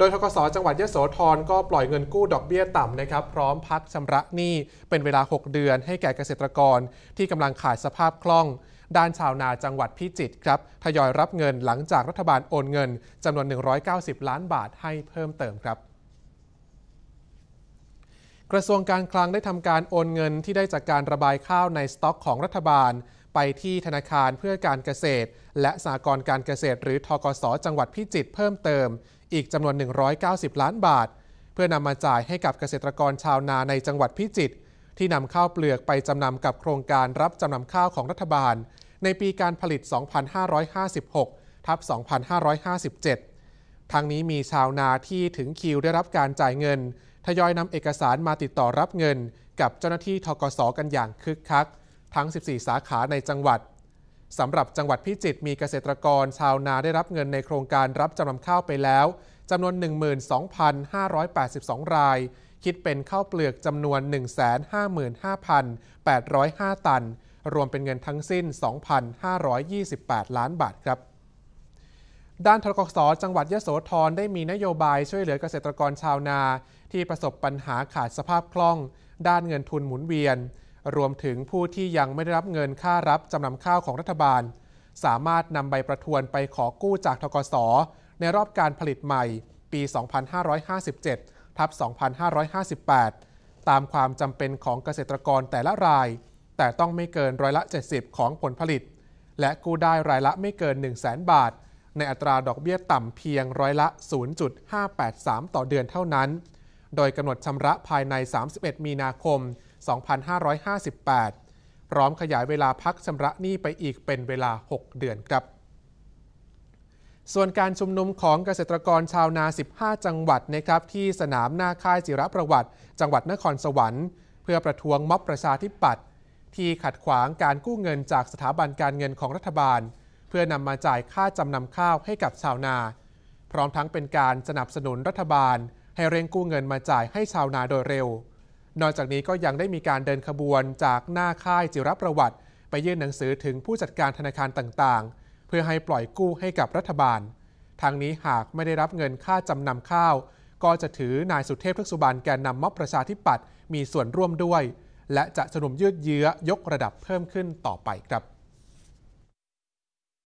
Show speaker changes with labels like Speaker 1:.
Speaker 1: โดยทกศจังหวัดยโสธรก็ปล่อยเงินกู้ดอกเบี้ยต่ำนะครับ พร้อมพักชำระหนี้เป็นเวลา 6 เดือนให้แก่เกษตรกร ที่กำลังขาดสภาพคล่อง ด้านชาวนาจังหวัดพิจิตรครับทยอยรับเงินหลังจากรัฐบาลโอนเงินจำนวน 190 ล้านบาทให้เพิ่มเติมครับ กระทรวงการคลังได้ทำการโอนเงินที่ได้จากการระบายข้าวในสต็อกของรัฐบาลไปที่ธนาคารเพื่อการเกษตร และสากรการเกษตรหรือทกสจังหวัดพิจิตรเพิ่มเติม อีกจำนวน 190 ล้านบาท เพื่อนำมาจ่ายให้กับเกษตรกรชาวนาในจังหวัดพิจิตรที่นำข้าวเปลือกไปจำนำกับโครงการรับจำนำข้าวของรัฐบาล ในปีการผลิต 2556 ทับ2557ทา้งนี้มีชาวนาที่ถึงคิวได้รับการจ่ายเงิน ทยอยนำเอกสารมาติดต่อรับเงิน กับเจ้าหน้าที่ทกสกันอย่างคึกคักทั้ง 14 สาขาในจังหวัด สำหรับจังหวัดพิจิตร มีเกษตรกรชาวนาได้รับเงินในโครงการรับจำนำข้าวไปแล้วจำนวน 12,582 ราย คิดเป็นข้าวเปลือกจำนวน 155,805 ตัน รวมเป็นเงินทั้งสิ้น 2,528 ล้านบาทครับ ด้านทกศจังหวัดยะโสธรได้มีนโยบายช่วยเหลือเกษตรกรชาวนา ที่ประสบปัญหาขาดสภาพคล่อง ด้านเงินทุนหมุนเวียนรวมถึงผู้ที่ยังไม่ได้รับเงินค่ารับจำนำข้าวของรัฐบาล สามารถนำใบประทวนไปขอกู้จากทกสในรอบการผลิตใหม่ ปี 2557 ทับ2558 ตามความจำเป็นของเกษตรกรแต่ละราย แต่ต้องไม่เกินร้อยละ 70 ของผลผลิต และกู้ได้รายละไม่เกิน 1 0 0 0 0 0บาท ในอัตราดอกเบี้ยต่ำเพียงร้อยละ 0.583 ต่อเดือนเท่านั้น โดยกำหนดชำระภายใน 31 มีนาคม2558 พร้อมขยายเวลาพักชำระหนี้ไปอีกเป็นเวลา 6 เดือนครับ ส่วนการชุมนุมของเกษตรกรชาวนา 15 จังหวัดนะครับที่สนามหน้าค่ายจิรประวัติ จังหวัดนครสวรรค์ เพื่อประท้วงม็อบประชาธิปัตย์ที่ขัดขวางการกู้เงินจากสถาบันการเงินของรัฐบาล เพื่อนำมาจ่ายค่าจำนำข้าวให้กับชาวนา พร้อมทั้งเป็นการสนับสนุนรัฐบาล ให้เร่งกู้เงินมาจ่ายให้ชาวนาโดยเร็วนอกจากนี้ก็ยังได้มีการเดินขบวนจากหน้าค่ายจิรประวัติ ไปยื่นหนังสือถึงผู้จัดการธนาคารต่างๆ เพื่อให้ปล่อยกู้ให้กับรัฐบาลทางนี้หากไม่ได้รับเงินค่าจำนำข้าว ก็จะถือนายสุเทพทึกสุบานแกนนำม็อบประชาธิปัตย์มีส่วนร่วมด้วย และจะสนุมยืดเยื้อยกระดับเพิ่มขึ้นต่อไปครับ